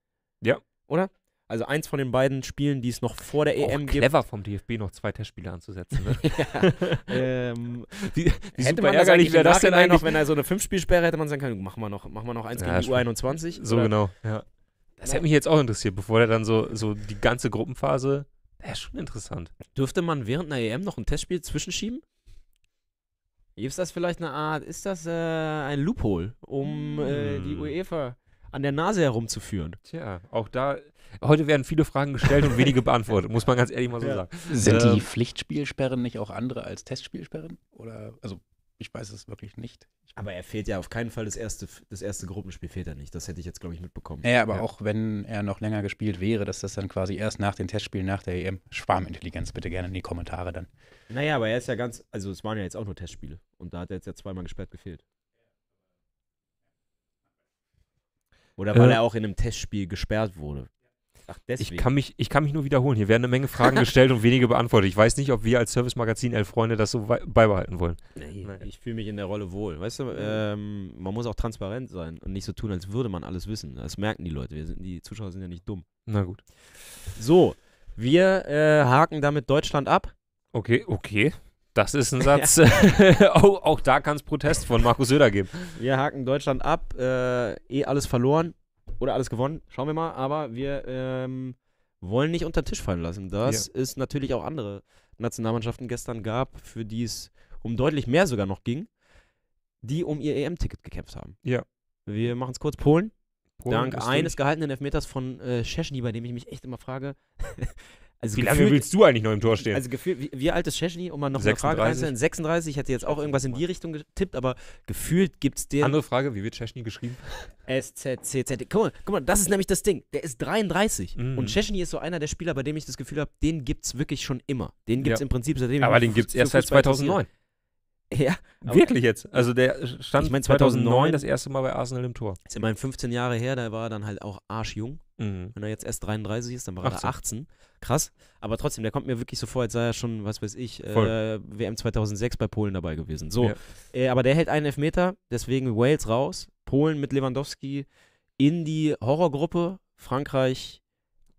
Ja. Oder? Also eins von den beiden Spielen, die es noch vor der Auch EM gibt. Clever vom DFB noch zwei Testspiele anzusetzen. Ne? ja. ähm, die, die hätte super man ärgerlich wäre das denn eigentlich? Noch, wenn er so eine Fünf-Spielsperre hätte man sagen können, machen wir noch, machen wir noch eins ja, gegen die U21. So oder? genau, ja. Das ja. hätte mich jetzt auch interessiert, bevor er dann so, so die ganze Gruppenphase. Das ist schon interessant. Dürfte man während einer EM noch ein Testspiel zwischenschieben? Ist das vielleicht eine Art, ist das äh, ein Loophole, um äh, die hm. UEFA an der Nase herumzuführen? Tja, auch da, heute werden viele Fragen gestellt und wenige beantwortet, muss man ganz ehrlich mal so ja. sagen. Sind ähm, die Pflichtspielsperren nicht auch andere als Testspielsperren? Oder, also ich weiß es wirklich nicht. Aber er fehlt ja auf keinen Fall das erste, das erste Gruppenspiel fehlt er nicht. Das hätte ich jetzt, glaube ich, mitbekommen. Ja, aber ja. auch wenn er noch länger gespielt wäre, dass das dann quasi erst nach den Testspielen, nach der EM, Schwarmintelligenz bitte gerne in die Kommentare dann. Naja, aber er ist ja ganz, also es waren ja jetzt auch nur Testspiele und da hat er jetzt ja zweimal gesperrt gefehlt. Oder weil äh, er auch in einem Testspiel gesperrt wurde. Ach, deswegen. Ich kann, mich, ich kann mich nur wiederholen. Hier werden eine Menge Fragen gestellt und wenige beantwortet. Ich weiß nicht, ob wir als Service-Magazin Elf Freunde das so beibehalten wollen. Nee, ich fühle mich in der Rolle wohl. Weißt du, mhm. ähm, man muss auch transparent sein und nicht so tun, als würde man alles wissen. Das merken die Leute. Sind, die Zuschauer sind ja nicht dumm. Na gut. So, wir äh, haken damit Deutschland ab. Okay, okay. Das ist ein Satz. Ja. auch, auch, da kann es Protest von Markus Söder geben. Wir haken Deutschland ab. Äh, eh alles verloren oder alles gewonnen. Schauen wir mal. Aber wir ähm, wollen nicht unter den Tisch fallen lassen, dass ja. es natürlich auch andere Nationalmannschaften gestern gab, für die es um deutlich mehr sogar noch ging, die um ihr EM-Ticket gekämpft haben. Ja. Wir machen es kurz. Polen. Polen Dank eines gehaltenen Elfmeters von äh, Szczesny, bei dem ich mich echt immer frage. Also wie lange willst du eigentlich noch im Tor stehen? Also gefühlt, wie, wie alt ist Szczesny, um mal noch 36. eine Frage einzuhören? 36, ich hatte jetzt auch irgendwas in die Richtung getippt, aber gefühlt gibt es den... Andere Frage, wie wird Szczesny geschrieben? SZCZ. Guck mal, guck mal, das ist nämlich das Ding. Der ist 33 mhm. und Szczesny ist so einer der Spieler, bei dem ich das Gefühl habe, den gibt es wirklich schon immer. Den gibt es ja. im Prinzip seitdem... Aber den gibt es erst seit 2009. Ja. Wirklich jetzt. Also der stand ich mein, 2009, 2009, das erste Mal bei Arsenal im Tor. Ist immerhin 15 Jahre her, da war er dann halt auch arschjung. Mhm. Wenn er jetzt erst 33 ist, dann war 18. er 18. Krass. Aber trotzdem, der kommt mir wirklich so vor, als sei er schon, was weiß ich, äh, WM 2006 bei Polen dabei gewesen. So. Ja. Äh, aber der hält einen Elfmeter, deswegen Wales raus. Polen mit Lewandowski in die Horrorgruppe. Frankreich,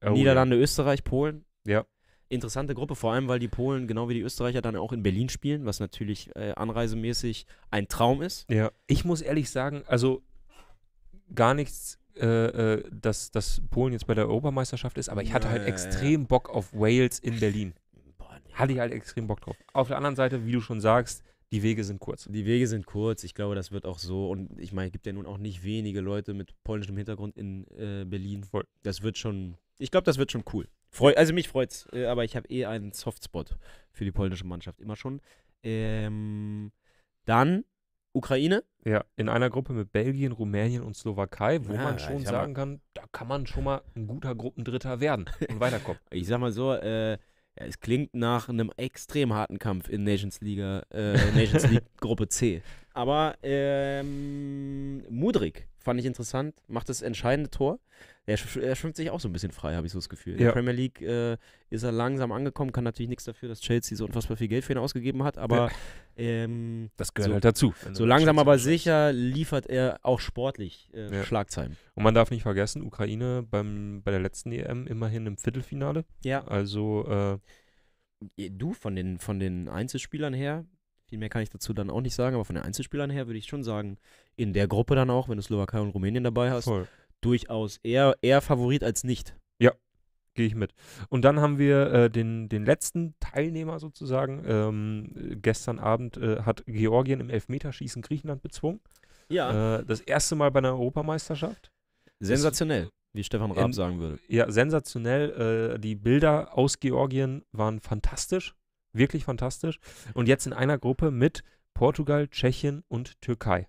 oh, Niederlande, ja. Österreich, Polen. Ja. Interessante Gruppe, vor allem, weil die Polen, genau wie die Österreicher, dann auch in Berlin spielen, was natürlich äh, anreisemäßig ein Traum ist. Ja. Ich muss ehrlich sagen, also gar nichts äh, äh, dass, dass Polen jetzt bei der Europameisterschaft ist, aber ich hatte halt ja, extrem ja. Bock auf Wales in Berlin. Boah, Hatte ich halt extrem Bock drauf. Auf der anderen Seite, wie du schon sagst, die Wege sind kurz. Die Wege sind kurz. Ich glaube, das wird auch so. Und ich meine, es gibt ja nun auch nicht wenige Leute mit polnischem Hintergrund in äh, Berlin. Voll. Das wird schon. Ich glaube, das wird schon cool. Freu, also mich freut's. Äh, aber ich habe eh einen Softspot für die polnische Mannschaft immer schon. Ähm, dann Ukraine? Ja, in einer Gruppe mit Belgien, Rumänien und Slowakei, wo ja, ah, man schon sagen kann, da kann man schon mal ein guter Gruppendritter werden und weiterkommen. ich sag mal so, äh, ja, es klingt nach einem extrem harten Kampf in Nations, Liga, äh, Nations League Gruppe C. Aber ähm, Mudrik fand ich interessant, macht das entscheidende Tor. Er, er schwimmt sich auch so ein bisschen frei, habe ich so das Gefühl. In der Premier League äh, ist er langsam angekommen, kann natürlich nichts dafür, dass Chelsea so unfassbar viel Geld für ihn ausgegeben hat, aber ja. ähm, das gehört so, halt dazu. So langsam aber sicher liefert er auch sportlich äh, ja. Schlagzeilen. Und man darf nicht vergessen, Ukraine beim, bei der letzten EM immerhin im Viertelfinale. Ja. Also äh, du von den, von den Einzelspielern her, viel mehr kann ich dazu dann auch nicht sagen, aber von den Einzelspielern her würde ich schon sagen, in der Gruppe dann auch, wenn du Slowakei und Rumänien dabei hast, Voll durchaus eher, eher Favorit als nicht. Ja, gehe ich mit. Und dann haben wir äh, den, den letzten Teilnehmer sozusagen. Ähm, gestern Abend äh, hat Georgien im Elfmeterschießen Griechenland bezwungen. Ja. Äh, das erste Mal bei einer Europameisterschaft. Sensationell. Das, wie Stefan Raab in, sagen würde. Ja, sensationell. Äh, die Bilder aus Georgien waren fantastisch. Wirklich fantastisch. Und jetzt in einer Gruppe mit Portugal, Tschechien und Türkei.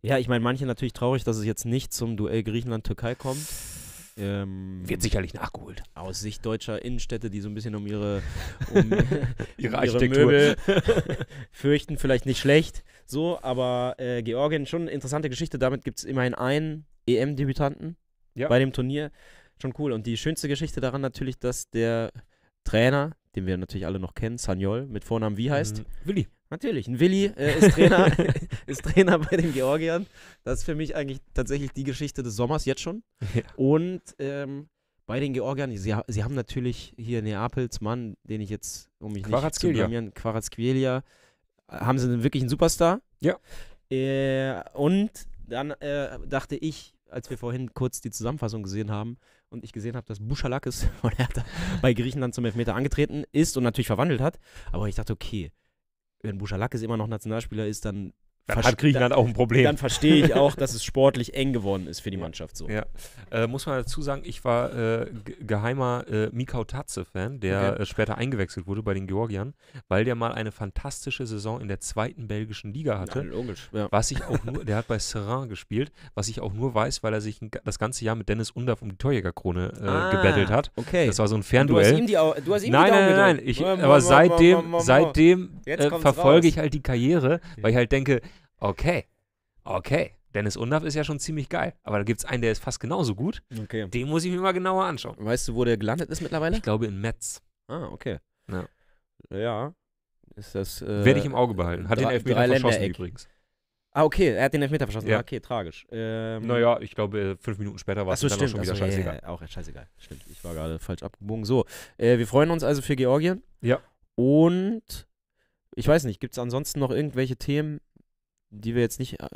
Ja, ich meine, manche natürlich traurig, dass es jetzt nicht zum Duell Griechenland-Türkei kommt. Ähm, Wird sicherlich nachgeholt. Aus Sicht deutscher Innenstädte, die so ein bisschen um ihre, um, ihre, Architektur. Um ihre Möbel fürchten, vielleicht nicht schlecht. So, aber äh, Georgien, schon eine interessante Geschichte. Damit gibt es immerhin einen EM-Debütanten ja. bei dem Turnier. Schon cool. Und die schönste Geschichte daran natürlich, dass der Trainer, den wir natürlich alle noch kennen, Sanyol, mit Vornamen wie heißt? Mhm. Willi. Natürlich, ein Willi äh, ist, Trainer, ist Trainer bei den Georgiern. Das ist für mich eigentlich tatsächlich die Geschichte des Sommers jetzt schon. Ja. Und ähm, bei den Georgiern, sie, sie, haben natürlich hier Neapels Mann, den ich jetzt, um mich nicht zu blamieren, Quarazquelia, haben sie wirklich einen Superstar. Ja. Äh, und dann äh, dachte ich, als wir vorhin kurz die Zusammenfassung gesehen haben und ich gesehen habe, dass Buschalakis von Hertha bei Griechenland zum Elfmeter angetreten ist und natürlich verwandelt hat, aber ich dachte, okay, wenn Buschalak ist immer noch Nationalspieler ist, dann dann hat Griechenland auch ein Problem. Dann verstehe ich auch, dass es sportlich eng geworden ist für die Mannschaft so. Ja. Äh, muss man dazu sagen, ich war äh, geheimer äh, Mikau Tatze-Fan, der okay. Äh, später eingewechselt wurde bei den Georgiern, weil der mal eine fantastische Saison in der zweiten belgischen Liga hatte. Ja, logisch. Ja. Was ich auch nur, der hat bei Serrain gespielt, was ich auch nur weiß, weil er sich das ganze Jahr mit Dennis Undaff um die Torjägerkrone äh, ah, gebettelt hat. Okay. Das war so ein Fernduell. Du hast ihm die, du hast ihm nein, die nein, nein, nein. Ich, aber seitdem, seitdem äh, verfolge ich halt die Karriere, weil ich halt denke, Okay. Okay. Dennis Undaff ist ja schon ziemlich geil. Aber da gibt es einen, der ist fast genauso gut. Okay. Den muss ich mir mal genauer anschauen. Weißt du, wo der gelandet ist mittlerweile? Ich glaube in Metz. Ah, okay. Ja. ja. Ist das. Äh, Werde ich im Auge behalten. Hat drei, den Elfmeter verschossen übrigens. Ah, okay, er hat den Elfmeter verschossen. Ja. Ah, okay, tragisch. Ähm, naja, ich glaube, fünf Minuten später war es dann stimmt. auch schon wieder Achso, scheißegal. ja, auch scheißegal. Stimmt, ich war gerade falsch abgebogen. So, äh, wir freuen uns also für Georgien. Ja. Und ich weiß nicht, gibt es ansonsten noch irgendwelche Themen, die wir jetzt nicht äh,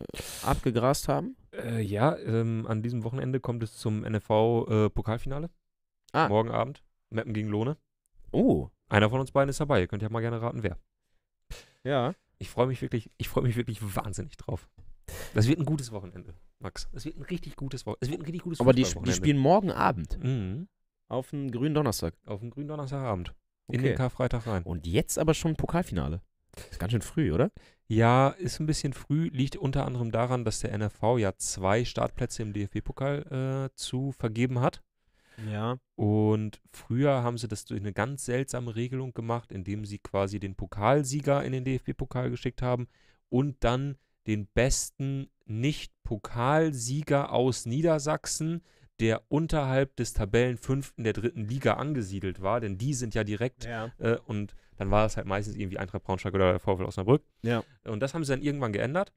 abgegrast haben? Äh, ja, ähm, an diesem Wochenende kommt es zum NFV-Pokalfinale. Äh, ah. Morgen Abend. Mappen gegen Lohne. Oh. Einer von uns beiden ist dabei. Ihr könnt ja mal gerne raten, wer. Ja. Ich freue mich wirklich, ich freue mich wirklich wahnsinnig drauf. Das wird ein gutes Wochenende, Max. Es wird ein richtig gutes Wochenende. Es wird ein richtig gutes Aber die, die spielen morgen Abend. Mhm. Auf den grünen Donnerstag. Auf den grünen Donnerstagabend. Okay. In den Karfreitag rein. Und jetzt aber schon Pokalfinale. Ist ganz schön früh, oder? Ja, ist ein bisschen früh, liegt unter anderem daran, dass der NRV ja zwei Startplätze im DFB-Pokal äh, zu vergeben hat. Ja. Und früher haben sie das durch eine ganz seltsame Regelung gemacht, indem sie quasi den Pokalsieger in den DFB-Pokal geschickt haben und dann den besten Nicht-Pokalsieger aus Niedersachsen, der unterhalb des Tabellenfünften der dritten Liga angesiedelt war, denn die sind ja direkt ja. Äh, und dann war es halt meistens irgendwie Eintracht Braunschweig oder der VfL Osnabrück. Ja. Und das haben sie dann irgendwann geändert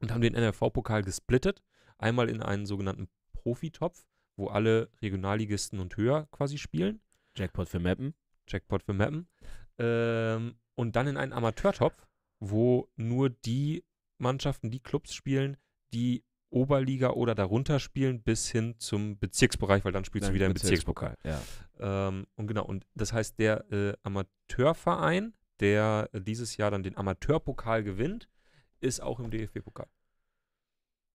und haben den NRV-Pokal gesplittet. Einmal in einen sogenannten Profitopf, wo alle Regionalligisten und höher quasi spielen. Jackpot für Mappen. Jackpot für Mappen. Ähm, und dann in einen Amateurtopf, wo nur die Mannschaften, die Clubs spielen, die Oberliga oder darunter spielen bis hin zum Bezirksbereich, weil dann spielst dann du wieder im Bezirkspokal. Ja. Ähm, und genau, und das heißt, der äh, Amateurverein, der äh, dieses Jahr dann den Amateurpokal gewinnt, ist auch im DFB-Pokal.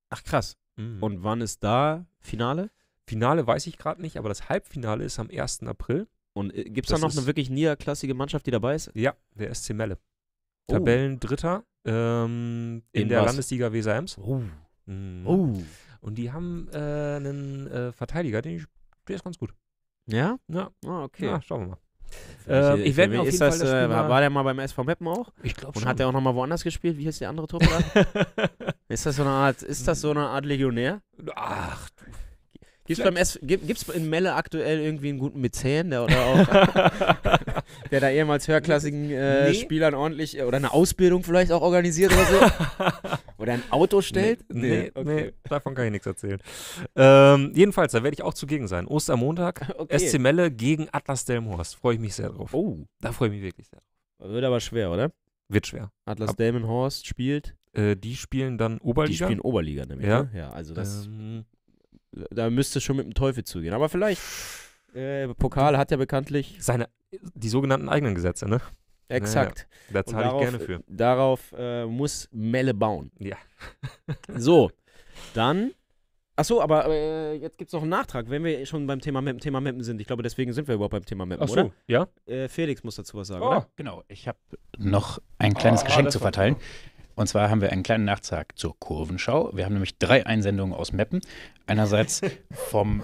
Ach krass. Mhm. Und wann ist da Finale? Finale weiß ich gerade nicht, aber das Halbfinale ist am 1. April. Und äh, gibt es da noch eine wirklich niederklassige Mannschaft, die dabei ist? Ja, der SC Melle. Oh. Tabellendritter ähm, in, in der was? Landesliga Weser-Ems. Oh. Mhm. Oh. Und die haben äh, einen äh, Verteidiger, den ich, der ist ganz gut. Ja? Ja. Ah, okay. Ja, schauen wir mal. Äh, ich, ich werde auf jeden das, das äh, War der mal beim SV Meppen auch? Ich glaube schon. Und hat der auch nochmal woanders gespielt? Wie hieß der andere Torwart? ist das so eine Art, ist das so eine Art Legionär? Ach, du Gibt es gibt, in Melle aktuell irgendwie einen guten Mäzen, der, oder auch, der da ehemals höherklassigen äh, nee. Spielern ordentlich äh, oder eine Ausbildung vielleicht auch organisiert oder so? oder ein Auto stellt? Nee, nee, okay. nee, davon kann ich nichts erzählen. Ähm, jedenfalls, da werde ich auch zugegen sein. Ostermontag, okay. SC Melle gegen Atlas Delmenhorst. Freue ich mich sehr drauf. Oh. Da freue ich mich wirklich sehr drauf. Wird aber schwer, oder? Wird schwer. Atlas Delmenhorst spielt äh, die spielen dann Oberliga. Die spielen Oberliga nämlich. Ja, ne? ja also das ähm, da müsste schon mit dem Teufel zugehen. Aber vielleicht, äh, Pokal hat ja bekanntlich. Seine, die sogenannten eigenen Gesetze, ne? Exakt. Ja, Da zahle ich gerne für. Äh, darauf äh, muss Melle bauen. Ja. so, dann. Achso, aber äh, jetzt gibt es noch einen Nachtrag, wenn wir schon beim Thema Mappen, Thema Mappen sind. Ich glaube, deswegen sind wir überhaupt beim Thema Mappen, Ach so, oder? ja. Äh, Felix muss dazu was sagen, oh. oder? Genau, ich habe noch ein kleines oh, Geschenk zu verteilen. War. Und zwar haben wir einen kleinen Nachtrag zur Kurvenschau. Wir haben nämlich drei Einsendungen aus Meppen. Einerseits vom.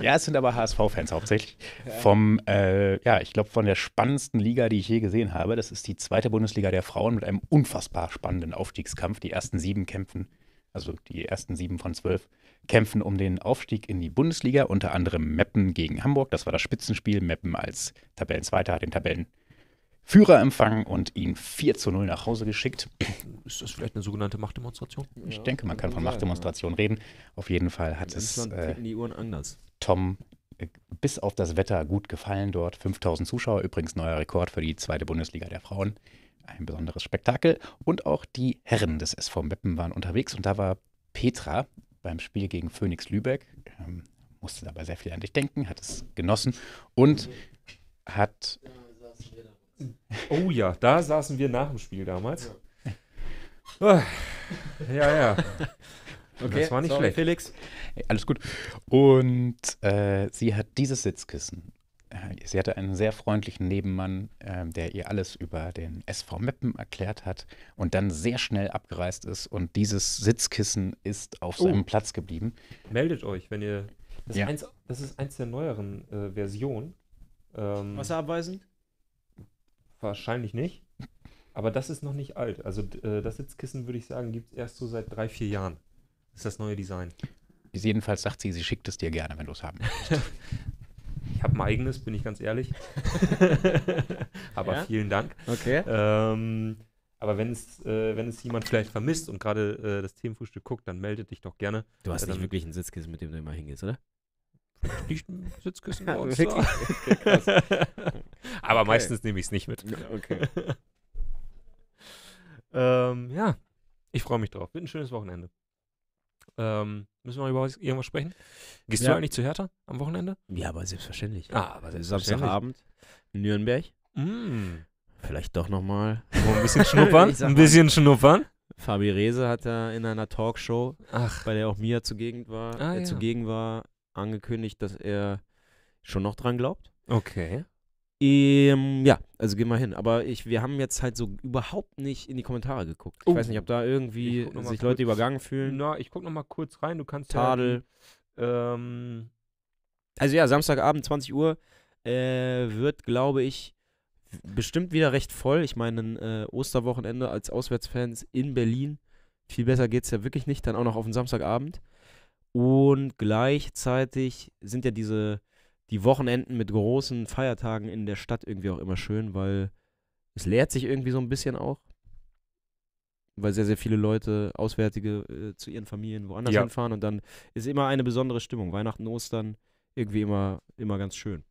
ja, es sind aber HSV-Fans hauptsächlich. Ja. Vom, äh, ja, ich glaube, von der spannendsten Liga, die ich je gesehen habe. Das ist die zweite Bundesliga der Frauen mit einem unfassbar spannenden Aufstiegskampf. Die ersten sieben kämpfen, also die ersten sieben von zwölf, kämpfen um den Aufstieg in die Bundesliga. Unter anderem Meppen gegen Hamburg. Das war das Spitzenspiel. Meppen als Tabellenzweiter hat den Tabellen. Führer empfangen und ihn 4 zu 0 nach Hause geschickt. Ist das vielleicht eine sogenannte Machtdemonstration? Ich ja, denke, man kann von Machtdemonstration ja. reden. Auf jeden Fall hat In es äh, Tom äh, bis auf das Wetter gut gefallen dort. 5000 Zuschauer, übrigens neuer Rekord für die zweite Bundesliga der Frauen. Ein besonderes Spektakel. Und auch die Herren des SV Meppen waren unterwegs und da war Petra beim Spiel gegen Phoenix Lübeck. Ähm, musste dabei sehr viel an dich denken, hat es genossen und hat Oh ja, da saßen wir nach dem Spiel damals. Ja, oh, ja. ja. Okay, das war nicht so, schlecht. Felix. Alles gut. Und äh, sie hat dieses Sitzkissen. Äh, sie hatte einen sehr freundlichen Nebenmann, äh, der ihr alles über den SV Meppen erklärt hat und dann sehr schnell abgereist ist. Und dieses Sitzkissen ist auf oh. seinem Platz geblieben. Meldet euch, wenn ihr. Das, ja. ist, eins, das ist eins der neueren äh, Versionen. Ähm, Wasserabweisend? Wahrscheinlich nicht. Aber das ist noch nicht alt. Also äh, das Sitzkissen, würde ich sagen, gibt es erst so seit drei, vier Jahren. Das ist das neue Design. Jedenfalls sagt sie, sie schickt es dir gerne, wenn du es haben willst. ich habe mein eigenes, bin ich ganz ehrlich. aber ja? vielen Dank. Okay. Ähm, aber wenn es, äh, wenn es jemand vielleicht vermisst und gerade äh, das Themenfrühstück guckt, dann meldet dich doch gerne. Du hast äh, nicht wirklich ein Sitzkissen, mit dem du immer hingehst, oder? Nicht ein Sitzkissen bei uns. okay, krass. Aber okay. meistens nehme ich es nicht mit. Okay. ähm, ja, ich freue mich drauf. Bitte ein schönes Wochenende. Ähm, müssen wir über irgendwas sprechen? Gehst ja. du eigentlich zu Hertha am Wochenende? Ja, aber selbstverständlich. Ah, aber also selbstverständlich. Samstagabend Nürnberg. Mm. Vielleicht doch nochmal. Oh, ein bisschen schnuppern. ein bisschen schnuppern. Fabi Rehse hat da in einer Talkshow, Ach. bei der auch Mia zugegen war, ah, äh, ja. zugegen war, angekündigt, dass er schon noch dran glaubt. Okay. Ähm, ja, also geh mal hin. Aber ich, wir haben jetzt halt so überhaupt nicht in die Kommentare geguckt. Ich oh. weiß nicht, ob da irgendwie sich Leute übergangen fühlen. Na, ich guck noch mal kurz rein. Du kannst Tadel. Ja, ähm, also ja, Samstagabend 20 Uhr äh, wird, glaube ich, bestimmt wieder recht voll. Ich meine, äh, Osterwochenende als Auswärtsfans in Berlin. Viel besser geht es ja wirklich nicht. Dann auch noch auf den Samstagabend. Und gleichzeitig sind ja diese die Wochenenden mit großen Feiertagen in der Stadt irgendwie auch immer schön, weil es leert sich irgendwie so ein bisschen auch. Weil sehr, sehr viele Leute, Auswärtige, äh, zu ihren Familien woanders ja. hinfahren und dann ist immer eine besondere Stimmung. Weihnachten, Ostern, irgendwie immer, immer ganz schön.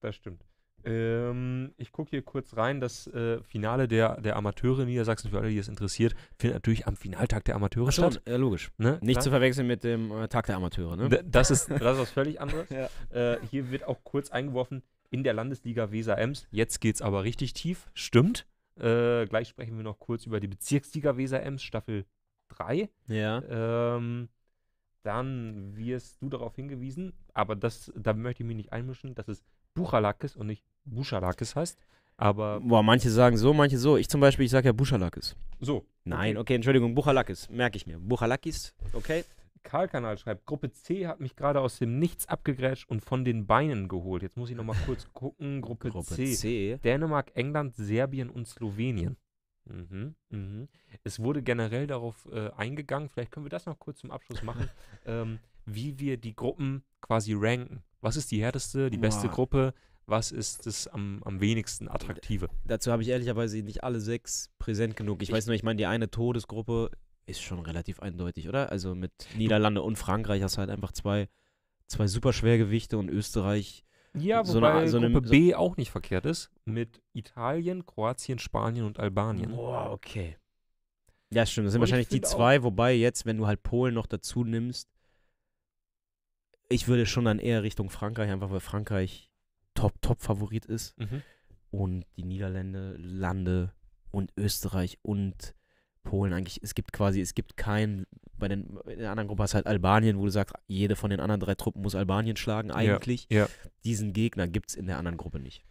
Das stimmt. Ähm, ich gucke hier kurz rein. Das äh, Finale der, der Amateure in Niedersachsen, für alle, die es interessiert, findet natürlich am Finaltag der Amateure schon, statt. Ja, logisch. Ne? Nicht Klar? zu verwechseln mit dem äh, Tag der Amateure. Ne? das, ist, das ist was völlig anderes. ja. äh, hier wird auch kurz eingeworfen in der Landesliga Weser-Ems. Jetzt geht es aber richtig tief. Stimmt. Äh, gleich sprechen wir noch kurz über die Bezirksliga Weser-Ems, Staffel 3. Ja. Ähm, dann wirst du darauf hingewiesen, aber das, da möchte ich mich nicht einmischen, dass es Buchalakis und nicht Buschalakis heißt. Aber. Boah, manche sagen so, manche so. Ich zum Beispiel, ich sage ja Buschalakis. So. Nein, okay, Entschuldigung, Buchalakis, merke ich mir. Buchalakis, okay. Karl-Kanal schreibt, Gruppe C hat mich gerade aus dem Nichts abgegrätscht und von den Beinen geholt. Jetzt muss ich nochmal kurz gucken. Gruppe, Gruppe C. C. Dänemark, England, Serbien und Slowenien. Mhm, mhm. Es wurde generell darauf äh, eingegangen, vielleicht können wir das noch kurz zum Abschluss machen, ähm, wie wir die Gruppen quasi ranken. Was ist die härteste, die beste Boah. Gruppe? was ist das am, am wenigsten attraktive? Dazu habe ich ehrlicherweise nicht alle sechs präsent genug. Ich, ich weiß nur, ich meine, die eine Todesgruppe ist schon relativ eindeutig, oder? Also mit Niederlande und Frankreich hast du halt einfach zwei, zwei Superschwergewichte und Österreich. Ja, so wobei eine, so eine, Gruppe B so auch nicht verkehrt ist, mit Italien, Kroatien, Spanien und Albanien. Boah, okay. Ja, stimmt, das sind und wahrscheinlich die zwei, wobei jetzt, wenn du halt Polen noch dazu nimmst, ich würde schon dann eher Richtung Frankreich, einfach weil Frankreich Top-Top-Favorit ist. Mhm. Und die Niederlande, Lande und Österreich und Polen eigentlich. Es gibt quasi, es gibt keinen, bei den, in der anderen Gruppe hast halt Albanien, wo du sagst, jede von den anderen drei Truppen muss Albanien schlagen, eigentlich. Ja, ja. Diesen Gegner gibt es in der anderen Gruppe nicht.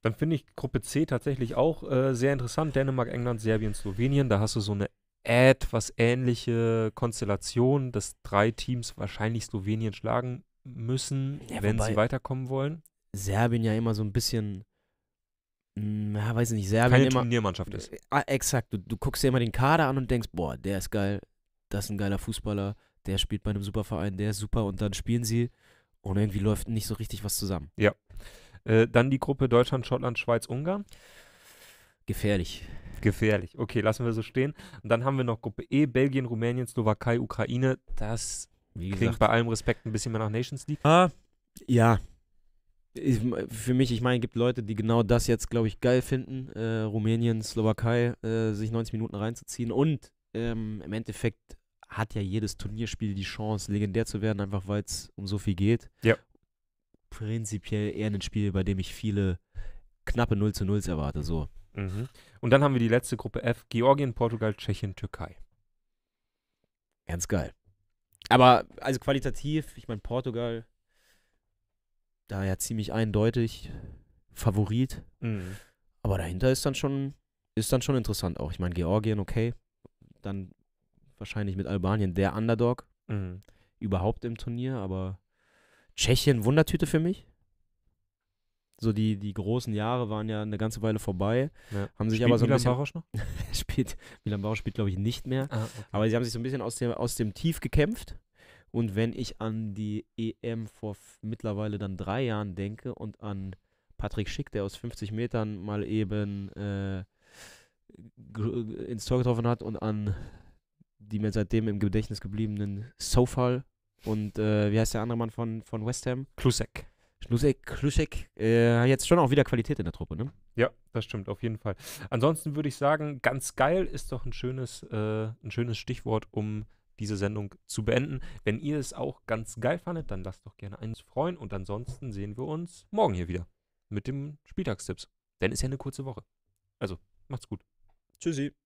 Dann finde ich Gruppe C tatsächlich auch äh, sehr interessant. Dänemark, England, Serbien, Slowenien. Da hast du so eine etwas ähnliche Konstellation, dass drei Teams wahrscheinlich Slowenien schlagen müssen, ja, wenn wobei, sie weiterkommen wollen. Serbien ja immer so ein bisschen, hm, ja, weiß ich nicht, Serbien Keine immer. Turniermannschaft ist. Ah, exakt. Du, du guckst dir immer den Kader an und denkst, boah, der ist geil, das ist ein geiler Fußballer, der spielt bei einem Superverein, der ist super und dann spielen sie und irgendwie läuft nicht so richtig was zusammen. Ja. Äh, dann die Gruppe Deutschland, Schottland, Schweiz, Ungarn. Gefährlich. Gefährlich. Okay, lassen wir so stehen. Und dann haben wir noch Gruppe E, Belgien, Rumänien, Slowakei, Ukraine. Das Wie gesagt, klingt bei allem Respekt ein bisschen mehr nach Nations League. Ah, ja, für mich, ich meine, gibt Leute, die genau das jetzt, glaube ich, geil finden, äh, Rumänien, Slowakei, äh, sich 90 Minuten reinzuziehen. Und ähm, im Endeffekt hat ja jedes Turnierspiel die Chance, legendär zu werden, einfach weil es um so viel geht. Ja. Prinzipiell eher ein Spiel, bei dem ich viele knappe 0 zu 0s erwarte, so. Mhm. Und dann haben wir die letzte Gruppe F: Georgien, Portugal, Tschechien, Türkei. Ganz geil. Aber also qualitativ, ich meine, Portugal da ja ziemlich eindeutig Favorit. Mhm. Aber dahinter ist dann schon, ist dann schon interessant auch. Ich meine, Georgien, okay. Dann wahrscheinlich mit Albanien der Underdog mhm. überhaupt im Turnier, aber Tschechien Wundertüte für mich. So die, die großen Jahre waren ja eine ganze Weile vorbei. Ja. Haben sich spielt aber so ein Milan bisschen, noch? spielt, Milan Bauer spielt, glaube ich, nicht mehr. Ah, okay. Aber sie haben sich so ein bisschen aus dem, aus dem Tief gekämpft. Und wenn ich an die EM vor mittlerweile dann drei Jahren denke und an Patrick Schick, der aus 50 Metern mal eben äh, ins Tor getroffen hat und an die mir seitdem im Gedächtnis gebliebenen Sofal und äh, wie heißt der andere Mann von, von West Ham? Klusek. Klusek, Klusek, äh, jetzt schon auch wieder Qualität in der Truppe, ne? Ja, das stimmt, auf jeden Fall. Ansonsten würde ich sagen, ganz geil ist doch ein schönes, äh, ein schönes Stichwort, um diese Sendung zu beenden. Wenn ihr es auch ganz geil fandet, dann lasst doch gerne eins freuen und ansonsten sehen wir uns morgen hier wieder mit dem Spieltagstipps. Denn ist ja eine kurze Woche. Also, macht's gut. Tschüssi.